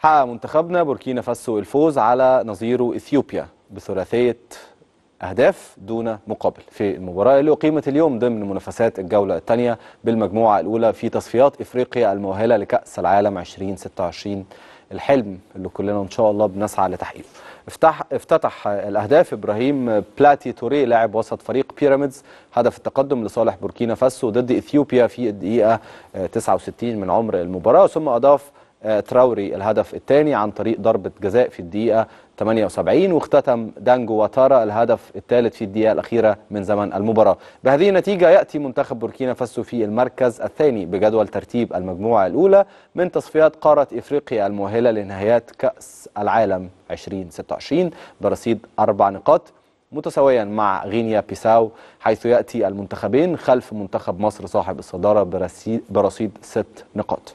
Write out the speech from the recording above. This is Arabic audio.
حقق منتخبنا بوركينا فاسو الفوز على نظيره اثيوبيا بثلاثيه أهداف دون مقابل في المباراة اللي أقيمت اليوم ضمن منافسات الجولة الثانية بالمجموعة الأولى في تصفيات إفريقيا المؤهلة لكأس العالم 2026 الحلم اللي كلنا إن شاء الله بنسعى لتحقيقه افتح افتتح الأهداف إبراهيم بلاتي توري لاعب وسط فريق بيراميدز هدف التقدم لصالح بوركينا فاسو ضد إثيوبيا في الدقيقة 69 من عمر المباراة ثم أضاف آه، تراوري الهدف الثاني عن طريق ضربة جزاء في الدقيقة 78 واختتم دانجو واتارا الهدف الثالث في الدقيقة الأخيرة من زمن المباراة بهذه النتيجة يأتي منتخب بوركينا فاسو في المركز الثاني بجدول ترتيب المجموعة الأولى من تصفيات قارة إفريقيا المؤهلة لنهايات كأس العالم 2026 برصيد أربع نقاط متساويا مع غينيا بيساو حيث يأتي المنتخبين خلف منتخب مصر صاحب الصدارة برصيد ست نقاط